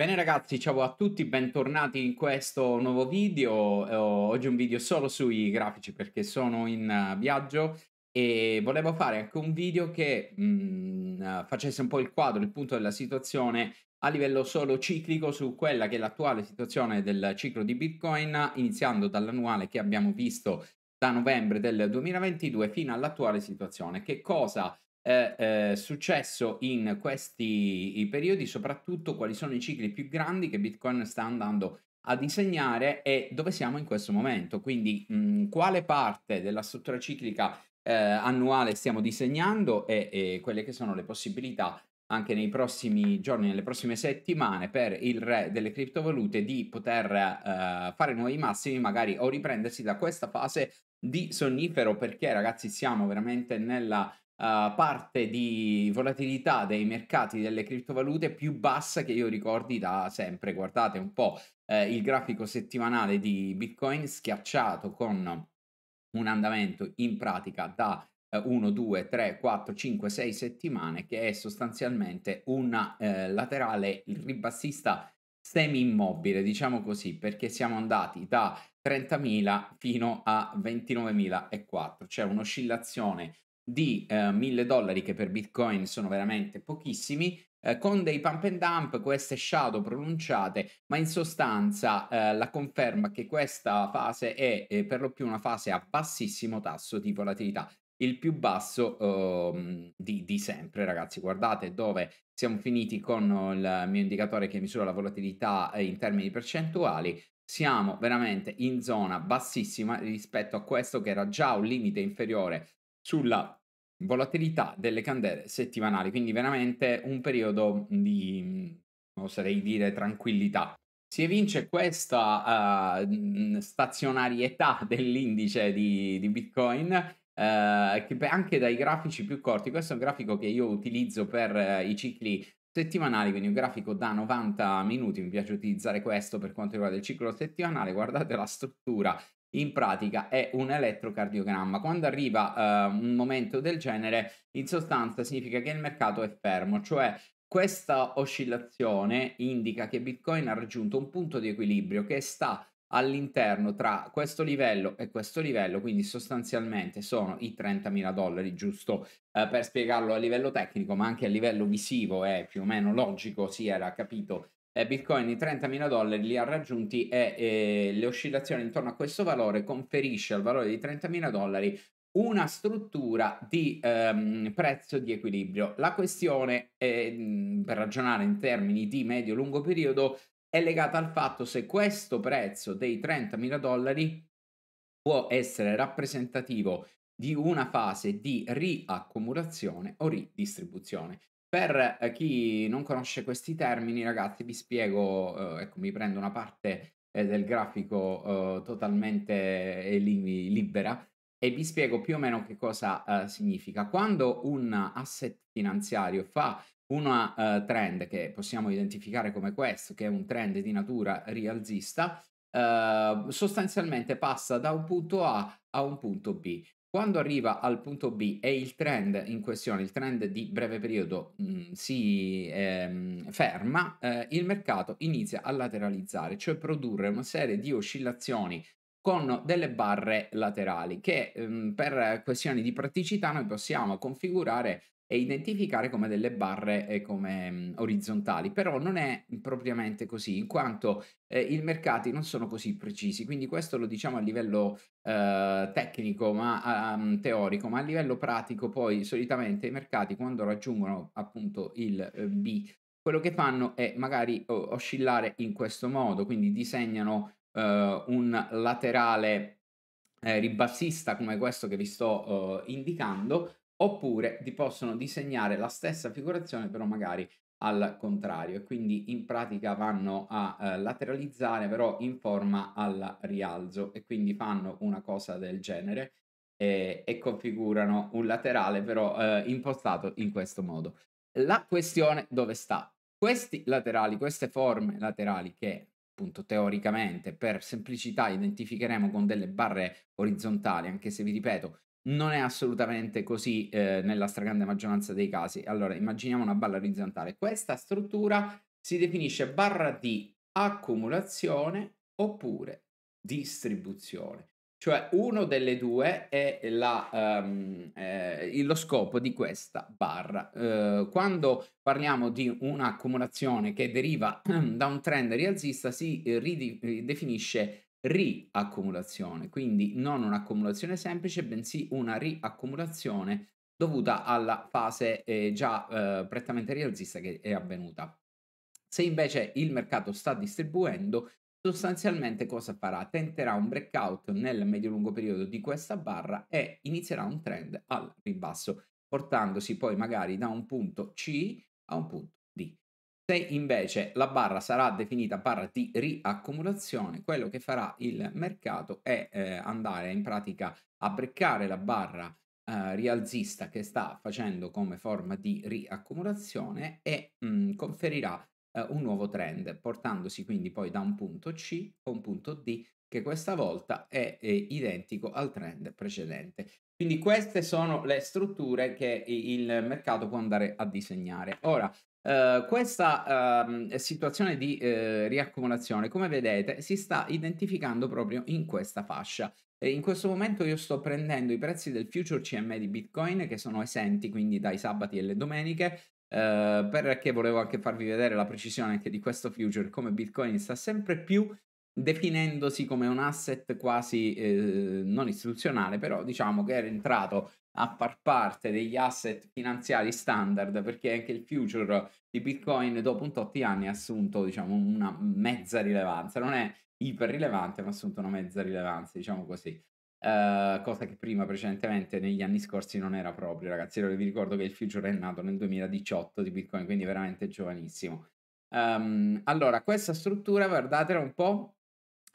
Bene ragazzi, ciao a tutti, bentornati in questo nuovo video. Eh, oggi un video solo sui grafici perché sono in eh, viaggio e volevo fare anche un video che mh, mm, eh, facesse un po' il quadro, il punto della situazione a livello solo ciclico su quella che è l'attuale situazione del ciclo di Bitcoin, iniziando dall'annuale che abbiamo visto da novembre del 2022 fino all'attuale situazione. Che cosa eh, eh, successo in questi periodi, soprattutto quali sono i cicli più grandi che Bitcoin sta andando a disegnare e dove siamo in questo momento. Quindi mh, quale parte della struttura ciclica eh, annuale stiamo disegnando e, e, quelle che sono le possibilità anche nei prossimi giorni, nelle prossime settimane per il re delle criptovalute di poter eh, fare nuovi massimi magari o riprendersi da questa fase di sonnifero perché ragazzi siamo veramente nella eh, parte di volatilità dei mercati delle criptovalute più bassa che io ricordi da sempre. Guardate un po' eh, il grafico settimanale di Bitcoin schiacciato con un andamento in pratica da 1, 2, 3, 4, 5, 6 settimane che è sostanzialmente un eh, laterale ribassista semi immobile, diciamo così, perché siamo andati da 30.000 fino a 29.004, c'è un'oscillazione di eh, 1000 dollari che per Bitcoin sono veramente pochissimi, eh, con dei pump and dump, queste shadow pronunciate, ma in sostanza eh, la conferma che questa fase è eh, per lo più una fase a bassissimo tasso di volatilità, il più basso ehm, di, di, sempre, ragazzi. Guardate dove siamo finiti con oh, il mio indicatore che misura la volatilità eh, in termini percentuali. Siamo veramente in zona bassissima rispetto a questo che era già un limite inferiore sulla volatilità delle candele settimanali, quindi veramente un periodo mhmm, di, mhmm, oserei dire, tranquillità. Si evince questa uh, stazionarietà dell'indice di, di Bitcoin Uh, che anche dai grafici più corti, questo è un grafico che io utilizzo per uh, i cicli settimanali, quindi un grafico da 90 minuti, mi piace utilizzare questo per quanto riguarda il ciclo settimanale, guardate la struttura in pratica è un elettrocardiogramma. Quando arriva eh, un momento del genere, in sostanza significa che il mercato è fermo, cioè questa oscillazione indica che Bitcoin ha raggiunto un punto di equilibrio che sta all'interno tra questo livello e questo livello, quindi sostanzialmente sono i 30.000 dollari, giusto eh, per spiegarlo a livello tecnico, ma anche a livello visivo è eh, più o meno logico, si era capito eh, Bitcoin i 30.000 dollari li ha raggiunti e eh, le oscillazioni intorno a questo valore conferisce al valore di 30.000 dollari una struttura di ehm, prezzo di equilibrio. La questione, è, ehm, per ragionare in termini di medio-lungo periodo, è legata al fatto se questo prezzo dei 30.000 dollari può essere rappresentativo di una fase di riaccumulazione o ridistribuzione. Per eh, chi non conosce questi termini, ragazzi, vi spiego, eh, ecco, mi prendo una parte eh, del grafico eh, totalmente eh, libera e vi spiego più o meno che cosa eh, significa. Quando un asset finanziario fa una trend che possiamo identificare come questo, che è un trend di natura rialzista, sostanzialmente passa da un punto A a un punto B. Quando arriva al punto B e il trend in questione, il trend di breve periodo, mh, mm, si ehm, ferma, eh, il mercato inizia a lateralizzare, cioè produrre una serie di oscillazioni con delle barre laterali che ehm, per questioni di praticità noi possiamo configurare e identificare come delle barre eh, come, mh, mm, orizzontali, però non è propriamente così, in quanto eh, i mercati non sono così precisi, quindi questo lo diciamo a livello eh, tecnico, ma um, teorico, ma a livello pratico poi solitamente i mercati quando raggiungono appunto il eh, B, quello che fanno è magari oh, oscillare in questo modo, quindi disegnano eh, un laterale eh, ribassista come questo che vi sto indicando, oppure ti possono disegnare la stessa figurazione però magari al contrario e quindi in pratica vanno a eh, lateralizzare però in forma al rialzo e quindi fanno una cosa del genere e, e configurano un laterale però eh, impostato in questo modo. La questione dove sta? Questi laterali, queste forme laterali che appunto teoricamente per semplicità identificheremo con delle barre orizzontali anche se vi ripeto non è assolutamente così eh, nella stragrande maggioranza dei casi. Allora, immaginiamo una barra orizzontale. Questa struttura si definisce barra di accumulazione oppure distribuzione. Cioè uno delle due è, la, um, eh, lo scopo di questa barra. Eh, quando parliamo di un'accumulazione che deriva da un trend rialzista si eh, ridefinisce riaccumulazione, quindi non un'accumulazione semplice, bensì una riaccumulazione dovuta alla fase eh, già eh, prettamente rialzista che è avvenuta. Se invece il mercato sta distribuendo, sostanzialmente cosa farà? Tenterà un breakout nel medio-lungo periodo di questa barra e inizierà un trend al ribasso, portandosi poi magari da un punto C a un punto se invece la barra sarà definita barra di riaccumulazione, quello che farà il mercato è eh, andare in pratica a breccare la barra eh, rialzista che sta facendo come forma di riaccumulazione e mh, mm, conferirà eh, un nuovo trend, portandosi quindi poi da un punto C a un punto D che questa volta è, è eh, identico al trend precedente. Quindi queste sono le strutture che il mercato può andare a disegnare. Ora, Uh, questa uh, situazione di uh, riaccumulazione, come vedete, si sta identificando proprio in questa fascia. E in questo momento io sto prendendo i prezzi del future CM di Bitcoin che sono esenti quindi dai sabati e le domeniche. Uhm, perché volevo anche farvi vedere la precisione anche di questo future, come Bitcoin sta sempre più definendosi come un asset quasi eh, non istituzionale, però diciamo che era entrato a far parte degli asset finanziari standard perché anche il future di Bitcoin dopo un tot anni ha assunto diciamo una mezza rilevanza, non è iper rilevante ma ha assunto una mezza rilevanza diciamo così. Uh, cosa che prima precedentemente negli anni scorsi non era proprio ragazzi allora vi ricordo che il future è nato nel 2018 di bitcoin quindi veramente giovanissimo um, allora questa struttura guardatela un po'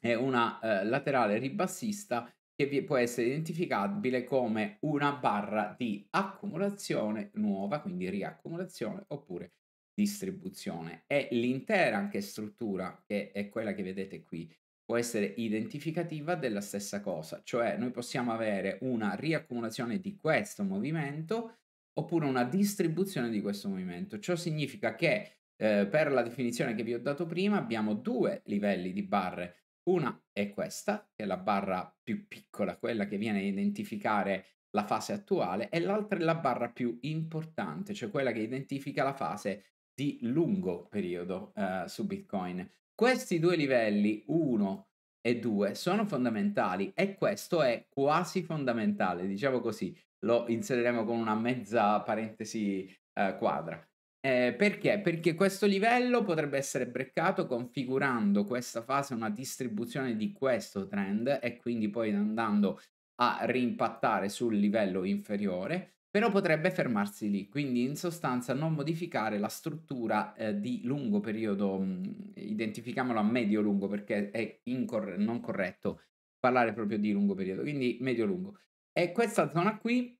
è una eh, laterale ribassista che può essere identificabile come una barra di accumulazione nuova, quindi riaccumulazione oppure distribuzione. E l'intera anche struttura, che è quella che vedete qui, può essere identificativa della stessa cosa, cioè noi possiamo avere una riaccumulazione di questo movimento oppure una distribuzione di questo movimento. Ciò significa che eh, per la definizione che vi ho dato prima abbiamo due livelli di barre una è questa, che è la barra più piccola, quella che viene a identificare la fase attuale, e l'altra è la barra più importante, cioè quella che identifica la fase di lungo periodo eh, su Bitcoin. Questi due livelli, 1 e 2, sono fondamentali e questo è quasi fondamentale, diciamo così, lo inseriremo con una mezza parentesi eh, quadra. Eh, perché? Perché questo livello potrebbe essere breccato configurando questa fase una distribuzione di questo trend e quindi poi andando a rimpattare sul livello inferiore, però potrebbe fermarsi lì, quindi in sostanza non modificare la struttura eh, di lungo periodo, mh, mm, identificamolo a medio-lungo perché è incor- non corretto parlare proprio di lungo periodo, quindi medio-lungo. E questa zona qui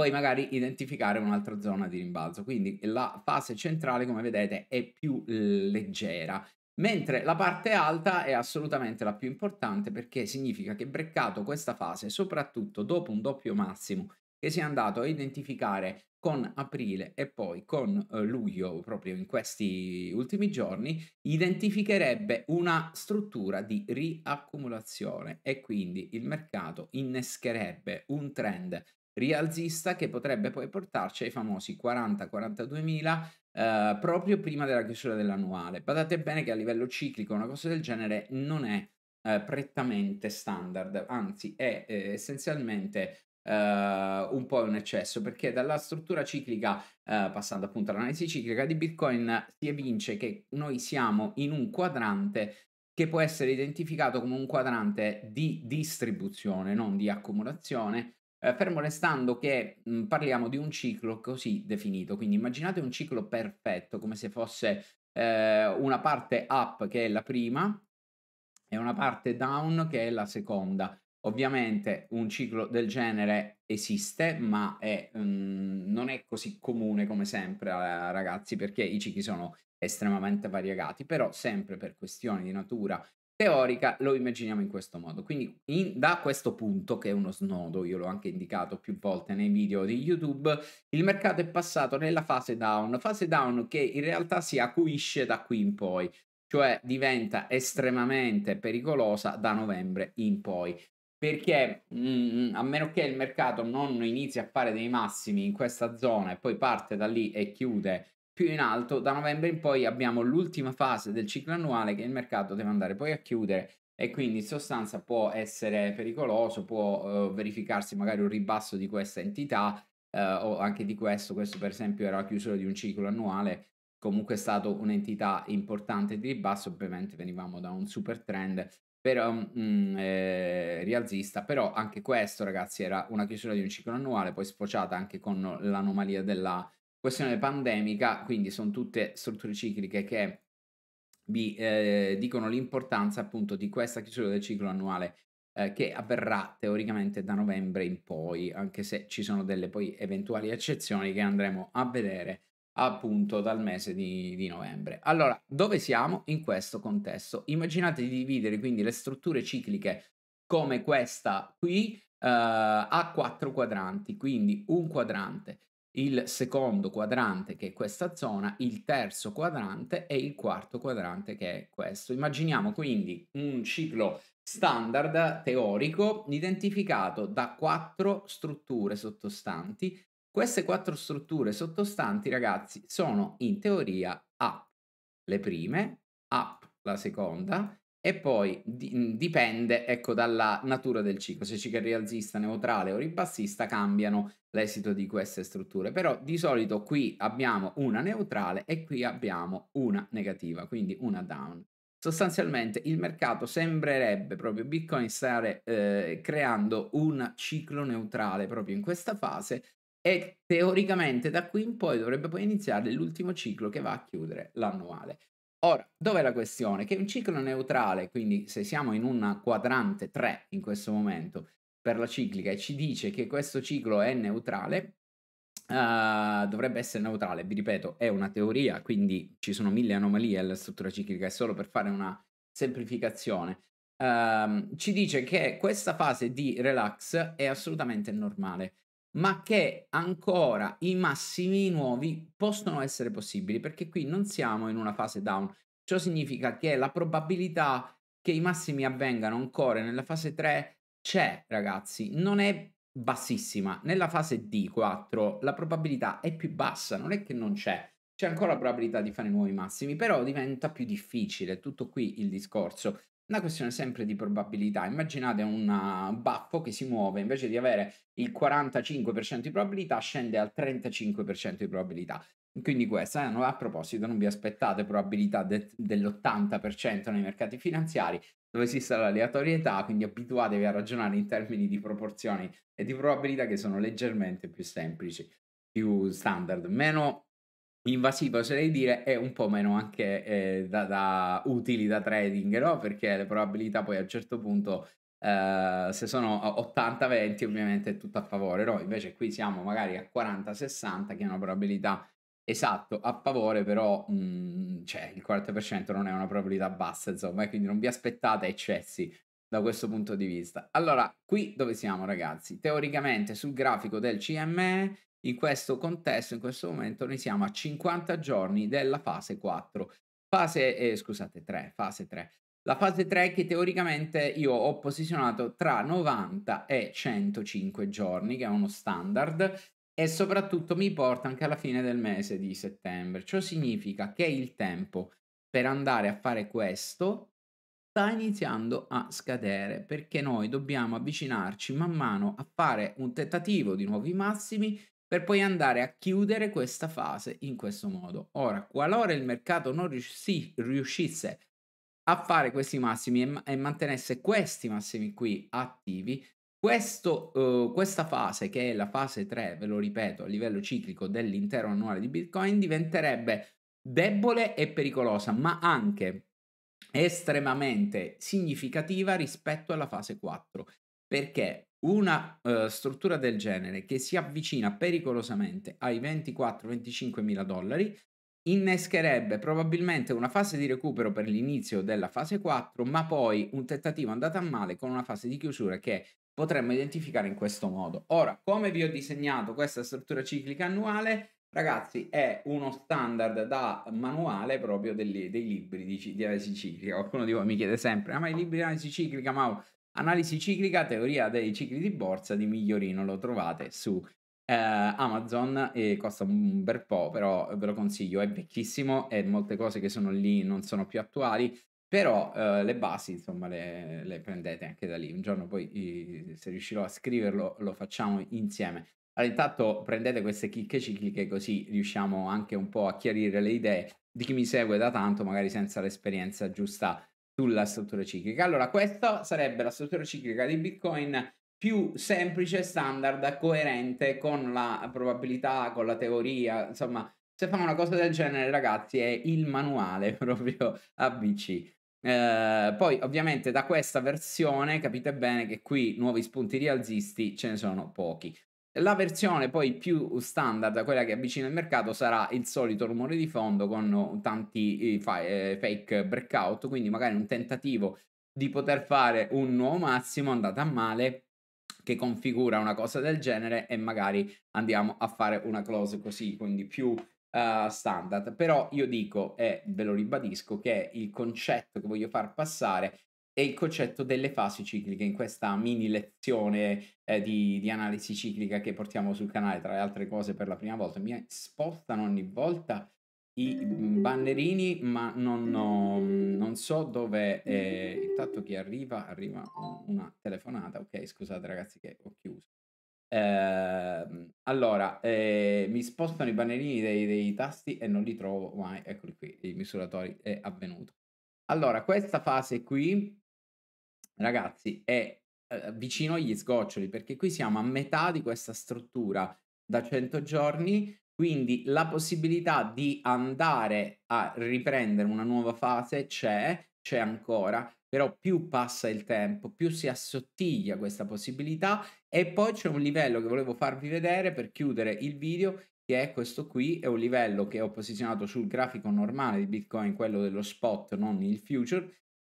poi magari identificare un'altra zona di rimbalzo. Quindi la fase centrale, come vedete, è più leggera, mentre la parte alta è assolutamente la più importante perché significa che breccato questa fase, soprattutto dopo un doppio massimo che si è andato a identificare con aprile e poi con eh, luglio, proprio in questi ultimi giorni, identificherebbe una struttura di riaccumulazione e quindi il mercato innescherebbe un trend rialzista che potrebbe poi portarci ai famosi 40-42 mila eh, proprio prima della chiusura dell'annuale. Badate bene che a livello ciclico una cosa del genere non è eh, prettamente standard, anzi è eh, essenzialmente Uh, un po' un eccesso perché dalla struttura ciclica, uh, passando appunto all'analisi ciclica di Bitcoin, si evince che noi siamo in un quadrante che può essere identificato come un quadrante di distribuzione, non di accumulazione, eh, fermo restando che mh, parliamo di un ciclo così definito, quindi immaginate un ciclo perfetto come se fosse eh, una parte up che è la prima e una parte down che è la seconda. Ovviamente un ciclo del genere esiste, ma è, mh, non è così comune come sempre, eh, ragazzi, perché i cicli sono estremamente variegati, però sempre per questioni di natura teorica lo immaginiamo in questo modo. Quindi in, da questo punto, che è uno snodo, io l'ho anche indicato più volte nei video di YouTube, il mercato è passato nella fase down, fase down che in realtà si acuisce da qui in poi, cioè diventa estremamente pericolosa da novembre in poi. Perché mh, mm, a meno che il mercato non inizi a fare dei massimi in questa zona e poi parte da lì e chiude più in alto. Da novembre in poi abbiamo l'ultima fase del ciclo annuale che il mercato deve andare poi a chiudere e quindi in sostanza può essere pericoloso, può eh, verificarsi magari un ribasso di questa entità eh, o anche di questo, questo per esempio era la chiusura di un ciclo annuale, comunque è stato un'entità importante di ribasso, ovviamente venivamo da un super trend però, mm, eh, rialzista, però anche questo ragazzi era una chiusura di un ciclo annuale, poi sfociata anche con l'anomalia della questione pandemica, quindi sono tutte strutture cicliche che vi eh, dicono l'importanza appunto di questa chiusura del ciclo annuale eh, che avverrà teoricamente da novembre in poi, anche se ci sono delle poi eventuali eccezioni che andremo a vedere appunto dal mese di, di novembre. Allora, dove siamo in questo contesto? Immaginate di dividere quindi le strutture cicliche come questa qui Uh, a quattro quadranti, quindi un quadrante il secondo quadrante che è questa zona, il terzo quadrante e il quarto quadrante che è questo. Immaginiamo quindi un ciclo standard teorico identificato da quattro strutture sottostanti. Queste quattro strutture sottostanti, ragazzi, sono in teoria A, le prime, A, la seconda, e poi di- mhmm, dipende ecco, dalla natura del ciclo, se ciclo è rialzista, neutrale o ribassista cambiano l'esito di queste strutture, però di solito qui abbiamo una neutrale e qui abbiamo una negativa, quindi una down. Sostanzialmente il mercato sembrerebbe proprio Bitcoin stare eh, creando un ciclo neutrale proprio in questa fase e teoricamente da qui in poi dovrebbe poi iniziare l'ultimo ciclo che va a chiudere l'annuale. Ora, dov'è la questione? Che un ciclo neutrale, quindi se siamo in un quadrante 3 in questo momento per la ciclica e ci dice che questo ciclo è neutrale, uh, dovrebbe essere neutrale. Vi ripeto, è una teoria, quindi ci sono mille anomalie alla struttura ciclica, è solo per fare una semplificazione. Uh, ci dice che questa fase di relax è assolutamente normale ma che ancora i massimi nuovi possono essere possibili, perché qui non siamo in una fase down. Ciò significa che la probabilità che i massimi avvengano ancora nella fase 3 c'è, ragazzi, non è bassissima. Nella fase D4 la probabilità è più bassa, non è che non c'è. C'è ancora la probabilità di fare nuovi massimi, però diventa più difficile, tutto qui il discorso. Una questione sempre di probabilità. Immaginate un uh, baffo che si muove, invece di avere il 45% di probabilità, scende al 35% di probabilità. Quindi questa, eh, a proposito, non vi aspettate probabilità de- dell'80% nei mercati finanziari, dove esiste l'aleatorietà, quindi abituatevi a ragionare in termini di proporzioni e di probabilità che sono leggermente più semplici, più standard, meno invasivo oserei dire e un po' meno anche eh, da, da, utili da trading, no? Perché le probabilità poi a un certo punto eh, se sono 80-20 ovviamente è tutto a favore, no? Invece qui siamo magari a 40-60 che è una probabilità esatto a favore, però mh, mm, cioè, il 40% non è una probabilità bassa, insomma, e quindi non vi aspettate eccessi da questo punto di vista. Allora, qui dove siamo ragazzi? Teoricamente sul grafico del CME in questo contesto, in questo momento, noi siamo a 50 giorni della fase 4. Fase, eh, scusate, 3, fase 3. La fase 3 che teoricamente io ho posizionato tra 90 e 105 giorni, che è uno standard, e soprattutto mi porta anche alla fine del mese di settembre. Ciò significa che il tempo per andare a fare questo sta iniziando a scadere perché noi dobbiamo avvicinarci man mano a fare un tentativo di nuovi massimi per poi andare a chiudere questa fase in questo modo. Ora, qualora il mercato non riusci- riuscisse a fare questi massimi e, ma- e, mantenesse questi massimi qui attivi, questo, uh, questa fase, che è la fase 3, ve lo ripeto, a livello ciclico dell'intero annuale di Bitcoin, diventerebbe debole e pericolosa, ma anche estremamente significativa rispetto alla fase 4. Perché? Una uh, struttura del genere che si avvicina pericolosamente ai 24-25 mila dollari innescherebbe probabilmente una fase di recupero per l'inizio della fase 4, ma poi un tentativo andato a male con una fase di chiusura che potremmo identificare in questo modo. Ora, come vi ho disegnato questa struttura ciclica annuale, ragazzi, è uno standard da manuale proprio degli, dei libri di, di analisi ciclica. Qualcuno di voi mi chiede sempre, ah, ma i libri di analisi ciclica, Mau, Analisi ciclica, teoria dei cicli di borsa di Migliorino, lo trovate su eh, Amazon e costa un bel po', però ve lo consiglio, è vecchissimo e molte cose che sono lì non sono più attuali, però eh, le basi insomma le, le, prendete anche da lì, un giorno poi se riuscirò a scriverlo lo facciamo insieme. Allora, intanto prendete queste chicche cicliche così riusciamo anche un po' a chiarire le idee di chi mi segue da tanto, magari senza l'esperienza giusta sulla struttura ciclica. Allora, questa sarebbe la struttura ciclica di Bitcoin più semplice, standard, coerente con la probabilità, con la teoria, insomma, se fa una cosa del genere, ragazzi, è il manuale proprio ABC. Eh, poi ovviamente da questa versione capite bene che qui nuovi spunti rialzisti ce ne sono pochi. La versione poi più standard, quella che avvicina il mercato, sarà il solito rumore di fondo con uh, tanti eh, fake breakout, quindi magari un tentativo di poter fare un nuovo massimo andata a male che configura una cosa del genere e magari andiamo a fare una close così, quindi più uh, standard. Però io dico e ve lo ribadisco che il concetto che voglio far passare e il concetto delle fasi cicliche in questa mini lezione eh, di, di, analisi ciclica che portiamo sul canale, tra le altre cose per la prima volta. Mi spostano ogni volta i mm, bannerini, ma non, ho, mm, non so dove... Eh, intanto chi arriva, arriva una telefonata. Ok, scusate ragazzi che ho chiuso. Eh, allora, eh, mi spostano i bannerini dei, dei, tasti e non li trovo mai. Eccoli qui, i misuratori è avvenuto. Allora, questa fase qui ragazzi, è eh, vicino agli sgoccioli, perché qui siamo a metà di questa struttura da 100 giorni, quindi la possibilità di andare a riprendere una nuova fase c'è, c'è ancora, però più passa il tempo, più si assottiglia questa possibilità e poi c'è un livello che volevo farvi vedere per chiudere il video che è questo qui, è un livello che ho posizionato sul grafico normale di Bitcoin, quello dello spot, non il future,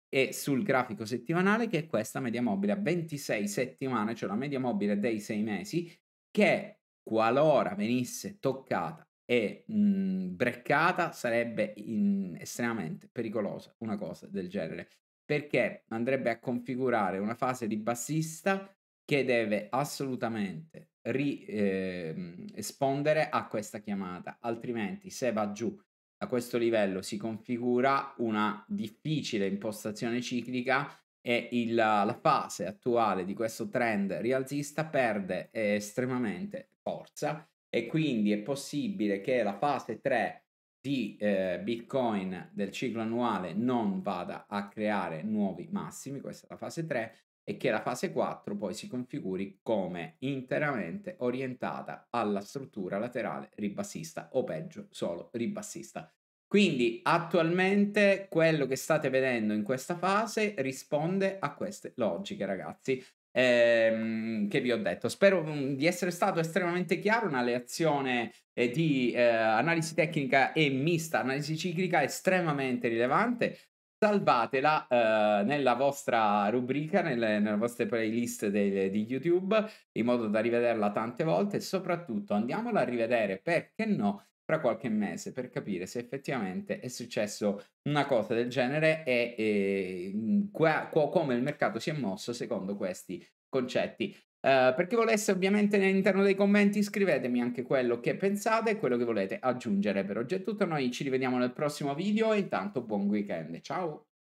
e sul grafico settimanale che è questa media mobile a 26 settimane, cioè la media mobile dei 6 mesi, che qualora venisse toccata e mh, mhmm, breccata sarebbe in, estremamente pericolosa, una cosa del genere, perché andrebbe a configurare una fase di bassista che deve assolutamente ehm, rispondere eh, a questa chiamata, altrimenti se va giù a questo livello si configura una difficile impostazione ciclica e il, la fase attuale di questo trend rialzista perde eh, estremamente forza e quindi è possibile che la fase 3 di eh, Bitcoin del ciclo annuale non vada a creare nuovi massimi, questa è la fase 3, e che la fase 4 poi si configuri come interamente orientata alla struttura laterale ribassista o peggio solo ribassista. Quindi attualmente quello che state vedendo in questa fase risponde a queste logiche ragazzi ehm, che vi ho detto. Spero mm, di essere stato estremamente chiaro, una lezione eh, di eh, analisi tecnica e mista analisi ciclica estremamente rilevante salvatela eh, nella vostra rubrica, nelle, nelle vostre playlist de, di YouTube, in modo da rivederla tante volte e soprattutto andiamola a rivedere, perché no, fra qualche mese per capire se effettivamente è successo una cosa del genere e, e mm, qua, qua, come il mercato si è mosso secondo questi concetti. Eh, per chi volesse, ovviamente, all'interno dei commenti scrivetemi anche quello che pensate e quello che volete aggiungere. Per oggi è tutto, noi ci rivediamo nel prossimo video e intanto buon weekend. Ciao!